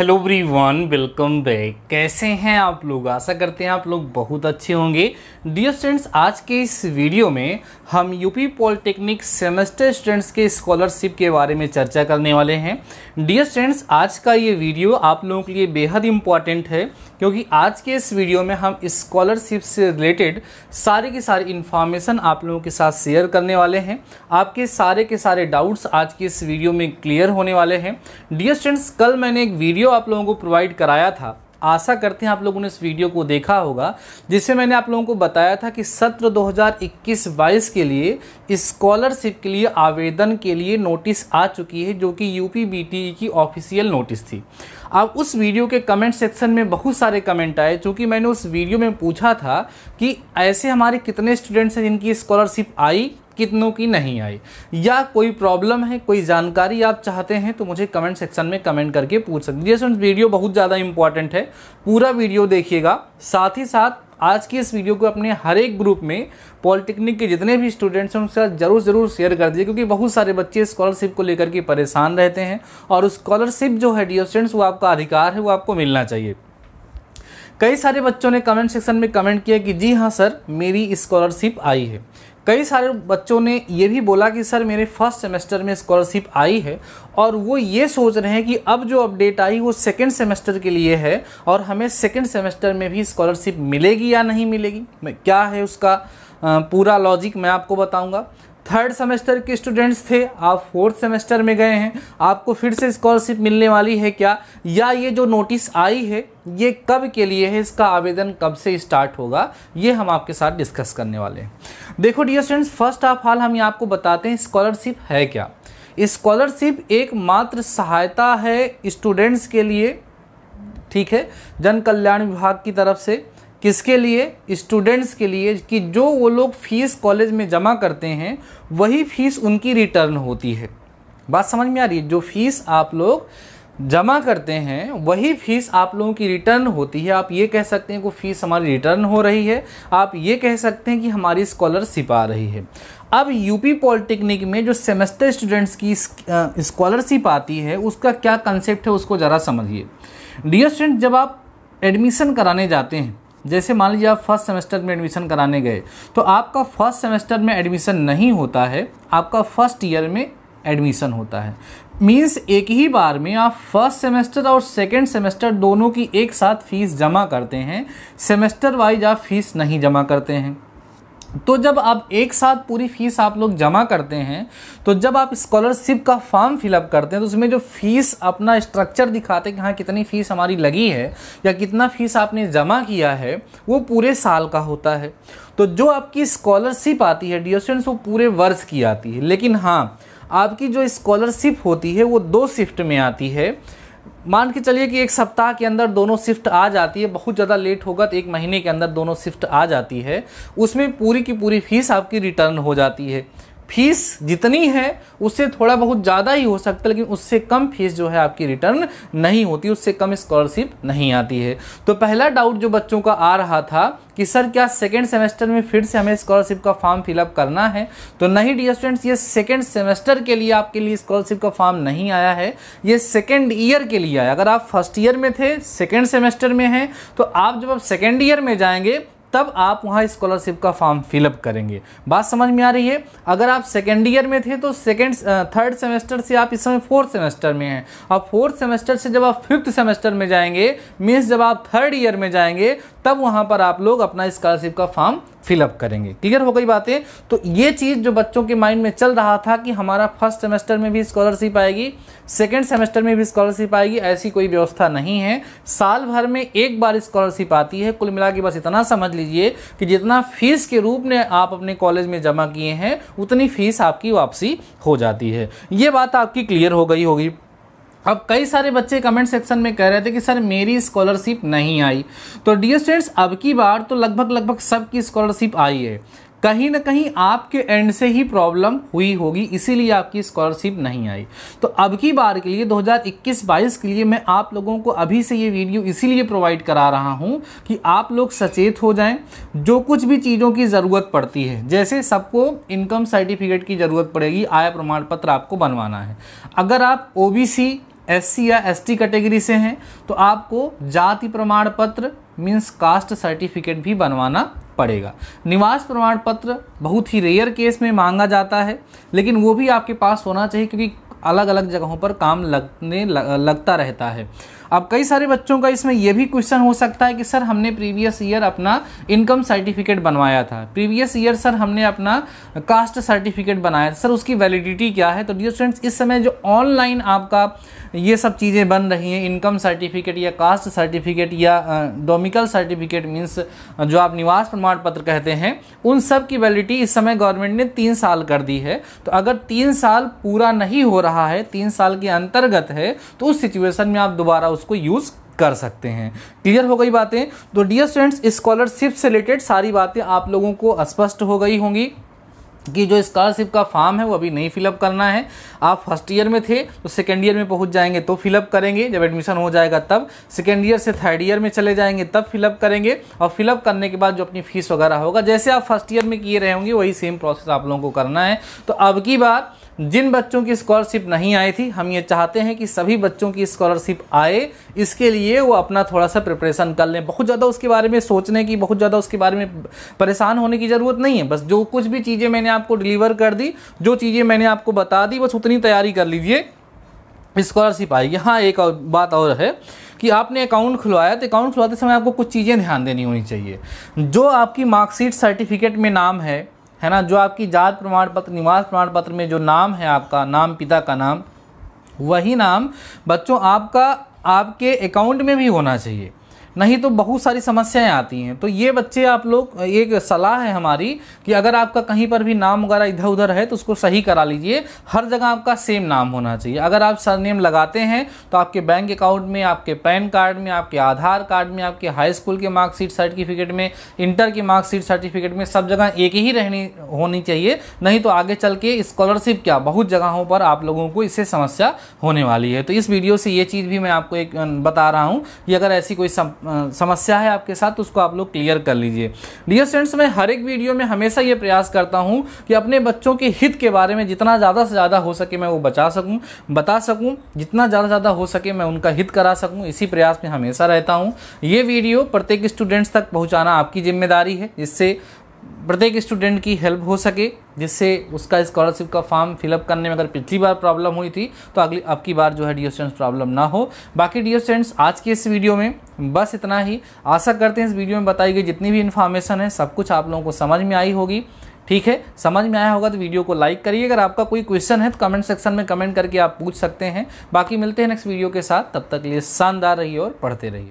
hello one welcome back कैसे हैं आप लोग आशा करते हैं आप लोग बहुत अच्छे होंगे डियर स्टूडेंट्स आज के इस वीडियो में हम यूपी पॉलिटेक्निक सेमेस्टर स्टूडेंट्स के स्कॉलरशिप के बारे में चर्चा करने वाले हैं डियर स्टूडेंट्स आज का ये वीडियो आप लोगों के लिए बेहद इंपॉर्टेंट है क्योंकि आज के इस वीडियो में हम स्कॉलरशिप से रिलेटेड सारे के सारे इन्फॉर्मेशन आप लोगों के साथ शेयर करने वाले हैं आपके सारे के सारे डाउट्स आज के इस वीडियो में क्लियर होने वाले हैं डियर स्टूडेंट्स कल मैंने एक वीडियो वीडियो आप लोगों को प्रोवाइड कराया था आशा करते हैं आप लोगों ने इस वीडियो को देखा होगा जिससे मैंने आप लोगों को बताया था कि सत्र 2021-22 के लिए स्कॉलरशिप के लिए आवेदन के लिए नोटिस आ चुकी है जो कि यूपी बीटीई e की ऑफिशियल नोटिस थी अब उस वीडियो के कमेंट सेक्शन में बहुत सारे कमेंट आए चूँकि मैंने उस वीडियो में पूछा था कि ऐसे हमारे कितने स्टूडेंट्स हैं जिनकी स्कॉलरशिप आई कितनों की नहीं आई या कोई प्रॉब्लम है कोई जानकारी आप चाहते हैं तो मुझे कमेंट सेक्शन में कमेंट करके पूछ सकते हैं फ्रेंड्स वीडियो बहुत ज़्यादा इंपॉर्टेंट है पूरा वीडियो देखिएगा साथ ही साथ आज की इस वीडियो को अपने हर एक ग्रुप में पॉलिटेक्निक के जितने भी स्टूडेंट्स हैं उनके साथ जरूर जरूर शेयर कर दीजिए क्योंकि बहुत सारे बच्चे स्कॉलरशिप को लेकर के परेशान रहते हैं और स्कॉलरशिप जो है डियर स्टूडेंट्स वो आपका अधिकार है वो आपको मिलना चाहिए कई सारे बच्चों ने कमेंट सेक्शन में कमेंट किया कि जी हाँ सर मेरी स्कॉलरशिप आई है कई सारे बच्चों ने ये भी बोला कि सर मेरे फर्स्ट सेमेस्टर में स्कॉलरशिप आई है और वो ये सोच रहे हैं कि अब जो अपडेट आई वो सेकेंड सेमेस्टर के लिए है और हमें सेकेंड सेमेस्टर में भी स्कॉलरशिप मिलेगी या नहीं मिलेगी क्या है उसका पूरा लॉजिक मैं आपको बताऊंगा थर्ड सेमेस्टर के स्टूडेंट्स थे आप फोर्थ सेमेस्टर में गए हैं आपको फिर से स्कॉलरशिप मिलने वाली है क्या या ये जो नोटिस आई है ये कब के लिए है इसका आवेदन कब से स्टार्ट होगा ये हम आपके साथ डिस्कस करने वाले हैं देखो dear students first of all हम ये आपको बताते हैं स्कॉलरशिप है क्या स्कॉलरशिप एकमात्र सहायता है स्टूडेंट्स के लिए ठीक है जन कल्याण विभाग की तरफ से किसके लिए स्टूडेंट्स के लिए कि जो वो लोग फ़ीस कॉलेज में जमा करते हैं वही फ़ीस उनकी रिटर्न होती है बात समझ में आ रही है जो फ़ीस आप लोग जमा करते हैं वही फ़ीस आप लोगों की रिटर्न होती है आप ये कह सकते हैं कि फ़ीस हमारी रिटर्न हो रही है आप ये कह सकते हैं कि हमारी स्कॉलरशिप आ रही है अब यूपी पॉलिटेक्निक में जो सेमेस्टर स्टूडेंट्स की स्कॉलरशिप आती है उसका क्या कंसेप्ट है उसको ज़रा समझिए डियर स्टूडेंट जब आप एडमिशन कराने जाते हैं जैसे मान लीजिए आप फर्स्ट सेमेस्टर में एडमिशन कराने गए तो आपका फर्स्ट सेमेस्टर में एडमिशन नहीं होता है आपका फर्स्ट ईयर में एडमिशन होता है मीन्स एक ही बार में आप फर्स्ट सेमेस्टर और सेकेंड सेमेस्टर दोनों की एक साथ फ़ीस जमा करते हैं सेमेस्टर वाइज आप फीस नहीं जमा करते हैं तो जब आप एक साथ पूरी फीस आप लोग जमा करते हैं तो जब आप स्कॉलरशिप का फॉर्म फिलअप करते हैं तो उसमें जो फीस अपना स्ट्रक्चर दिखाते हैं कि हाँ कितनी फीस हमारी लगी है या कितना फीस आपने जमा किया है वो पूरे साल का होता है तो जो आपकी स्कॉलरशिप आती है डी एस वो पूरे वर्ष की आती है लेकिन हाँ आपकी जो स्कॉलरशिप होती है वो दो शिफ्ट में आती है मान के चलिए कि एक सप्ताह के अंदर दोनों शिफ्ट आ जाती है बहुत ज़्यादा लेट होगा तो एक महीने के अंदर दोनों शिफ्ट आ जाती है उसमें पूरी की पूरी फीस आपकी रिटर्न हो जाती है फीस जितनी है उससे थोड़ा बहुत ज़्यादा ही हो सकता है लेकिन उससे कम फीस जो है आपकी रिटर्न नहीं होती उससे कम स्कॉलरशिप नहीं आती है तो पहला डाउट जो बच्चों का आ रहा था कि सर क्या सेकेंड सेमेस्टर में फिर से हमें स्कॉलरशिप का फॉर्म फिलअप करना है तो नहीं डियर स्टूडेंट्स ये सेकेंड सेमेस्टर के लिए आपके लिए स्कॉलरशिप का फॉर्म नहीं आया है ये सेकेंड ईयर के लिए आया अगर आप फर्स्ट ईयर में थे सेकेंड सेमेस्टर में हैं तो आप जब आप सेकेंड ईयर में जाएंगे तब आप वहाँ स्कॉलरशिप का फॉर्म फिलअप करेंगे बात समझ में आ रही है अगर आप सेकेंड ईयर में थे तो सेकेंड थर्ड सेमेस्टर से आप इस समय फोर्थ सेमेस्टर में हैं और फोर्थ सेमेस्टर से जब आप फिफ्थ सेमेस्टर में जाएंगे मीन्स जब आप थर्ड ईयर में जाएंगे तब वहाँ पर आप लोग अपना स्कॉलरशिप का फॉर्म फिलअप करेंगे क्लियर हो गई बातें तो ये चीज़ जो बच्चों के माइंड में चल रहा था कि हमारा फर्स्ट सेमेस्टर में भी स्कॉलरशिप आएगी सेकेंड सेमेस्टर में भी स्कॉलरशिप आएगी ऐसी कोई व्यवस्था नहीं है साल भर में एक बार स्कॉलरशिप आती है कुल मिला बस इतना समझ लीजिए कि जितना फीस के रूप में आप अपने कॉलेज में जमा किए हैं उतनी फीस आपकी वापसी हो जाती है ये बात आपकी क्लियर हो गई होगी अब कई सारे बच्चे कमेंट सेक्शन में कह रहे थे कि सर मेरी स्कॉलरशिप नहीं आई तो डियर स्टूडेंट्स अब की बार तो लगभग लगभग सबकी स्कॉलरशिप आई है कहीं ना कहीं आपके एंड से ही प्रॉब्लम हुई होगी इसीलिए आपकी स्कॉलरशिप नहीं आई तो अब की बार के लिए 2021-22 के लिए मैं आप लोगों को अभी से ये वीडियो इसीलिए प्रोवाइड करा रहा हूँ कि आप लोग सचेत हो जाएं जो कुछ भी चीज़ों की ज़रूरत पड़ती है जैसे सबको इनकम सर्टिफिकेट की ज़रूरत पड़ेगी आय प्रमाण पत्र आपको बनवाना है अगर आप ओ एस या एस कैटेगरी से हैं तो आपको जाति प्रमाण पत्र मीन्स कास्ट सर्टिफिकेट भी बनवाना पड़ेगा निवास प्रमाण पत्र बहुत ही रेयर केस में मांगा जाता है लेकिन वो भी आपके पास होना चाहिए क्योंकि अलग अलग जगहों पर काम लगने लगता रहता है अब कई सारे बच्चों का इसमें यह भी क्वेश्चन हो सकता है कि सर हमने प्रीवियस ईयर अपना इनकम सर्टिफिकेट बनवाया था प्रीवियस ईयर सर हमने अपना कास्ट सर्टिफिकेट बनाया था सर उसकी वैलिडिटी क्या है तो डियर स्टूडेंट्स इस समय जो ऑनलाइन आपका ये सब चीज़ें बन रही हैं इनकम सर्टिफिकेट या कास्ट सर्टिफिकेट या डोमिकल सर्टिफिकेट मीन्स जो आप निवास प्रमाण पत्र कहते हैं उन सब की वैलिडिटी इस समय गवर्नमेंट ने तीन साल कर दी है तो अगर तीन साल पूरा नहीं हो रहा रहा है तीन साल के अंतर्गत है तो उस सिचुएशन में आप दोबारा उसको यूज़ कर सकते हैं क्लियर हो गई बातें तो डियर स्टूडेंट्स स्कॉलरशिप से रिलेटेड सारी बातें आप लोगों को स्पष्ट हो गई होंगी कि जो स्कॉलरशिप का फॉर्म है वो अभी नहीं फिलअप करना है आप फर्स्ट ईयर में थे तो सेकेंड ईयर में पहुंच जाएंगे तो फिलअप करेंगे जब एडमिशन हो जाएगा तब सेकेंड ईयर से थर्ड ईयर में चले जाएंगे तब फिलअप करेंगे और फिलअप करने के बाद जो अपनी फीस वगैरह होगा जैसे आप फर्स्ट ईयर में किए रहे होंगे वही सेम प्रोसेस आप लोगों को करना है तो अब की बार जिन बच्चों की स्कॉलरशिप नहीं आई थी हम ये चाहते हैं कि सभी बच्चों की स्कॉलरशिप आए इसके लिए वो अपना थोड़ा सा प्रिपरेशन कर लें बहुत ज़्यादा उसके बारे में सोचने की बहुत ज़्यादा उसके बारे में परेशान होने की ज़रूरत नहीं है बस जो कुछ भी चीज़ें मैंने आपको डिलीवर कर दी जो चीज़ें मैंने आपको बता दी बस उतनी तैयारी कर लीजिए स्कॉलरशिप आएगी हाँ एक और बात और है कि आपने अकाउंट खुलवाया तो अकाउंट खुलवाते समय आपको कुछ चीज़ें ध्यान देनी होनी चाहिए जो आपकी मार्कशीट सर्टिफिकेट में नाम है है ना जो आपकी जात प्रमाण पत्र निवास प्रमाण पत्र में जो नाम है आपका नाम पिता का नाम वही नाम बच्चों आपका आपके अकाउंट में भी होना चाहिए नहीं तो बहुत सारी समस्याएं आती हैं तो ये बच्चे आप लोग एक सलाह है हमारी कि अगर आपका कहीं पर भी नाम वगैरह इधर उधर है तो उसको सही करा लीजिए हर जगह आपका सेम नाम होना चाहिए अगर आप सरनेम लगाते हैं तो आपके बैंक अकाउंट में आपके पैन कार्ड में आपके आधार कार्ड में आपके हाई स्कूल के मार्कशीट सर्टिफिकेट में इंटर के मार्कशीट सर्टिफिकेट में सब जगह एक ही रहनी होनी चाहिए नहीं तो आगे चल के स्कॉलरशिप क्या बहुत जगहों पर आप लोगों को इससे समस्या होने वाली है तो इस वीडियो से ये चीज़ भी मैं आपको एक बता रहा हूँ कि अगर ऐसी कोई समस्या है आपके साथ उसको आप लोग क्लियर कर लीजिए डियर स्टूडेंट्स मैं हर एक वीडियो में हमेशा ये प्रयास करता हूँ कि अपने बच्चों के हित के बारे में जितना ज़्यादा से ज़्यादा हो सके मैं वो बचा सकूँ बता सकूँ जितना ज़्यादा से ज़्यादा हो सके मैं उनका हित करा सकूँ इसी प्रयास में हमेशा रहता हूँ ये वीडियो प्रत्येक स्टूडेंट्स तक पहुँचाना आपकी जिम्मेदारी है जिससे प्रत्येक स्टूडेंट की हेल्प हो सके जिससे उसका स्कॉलरशिप का फॉर्म फिलअप करने में अगर पिछली बार प्रॉब्लम हुई थी तो अगली अब की बार जो है डियर स्टूडेंट्स प्रॉब्लम ना हो बाकी डियर स्टूडेंट्स आज के इस वीडियो में बस इतना ही आशा करते हैं इस वीडियो में बताई गई जितनी भी इन्फॉर्मेशन है सब कुछ आप लोगों को समझ में आई होगी ठीक है समझ में आया होगा तो वीडियो को लाइक करिए अगर आपका कोई क्वेश्चन है तो कमेंट सेक्शन में कमेंट करके आप पूछ सकते हैं बाकी मिलते हैं नेक्स्ट वीडियो के साथ तब तक लिए शानदार रहिए और पढ़ते रहिए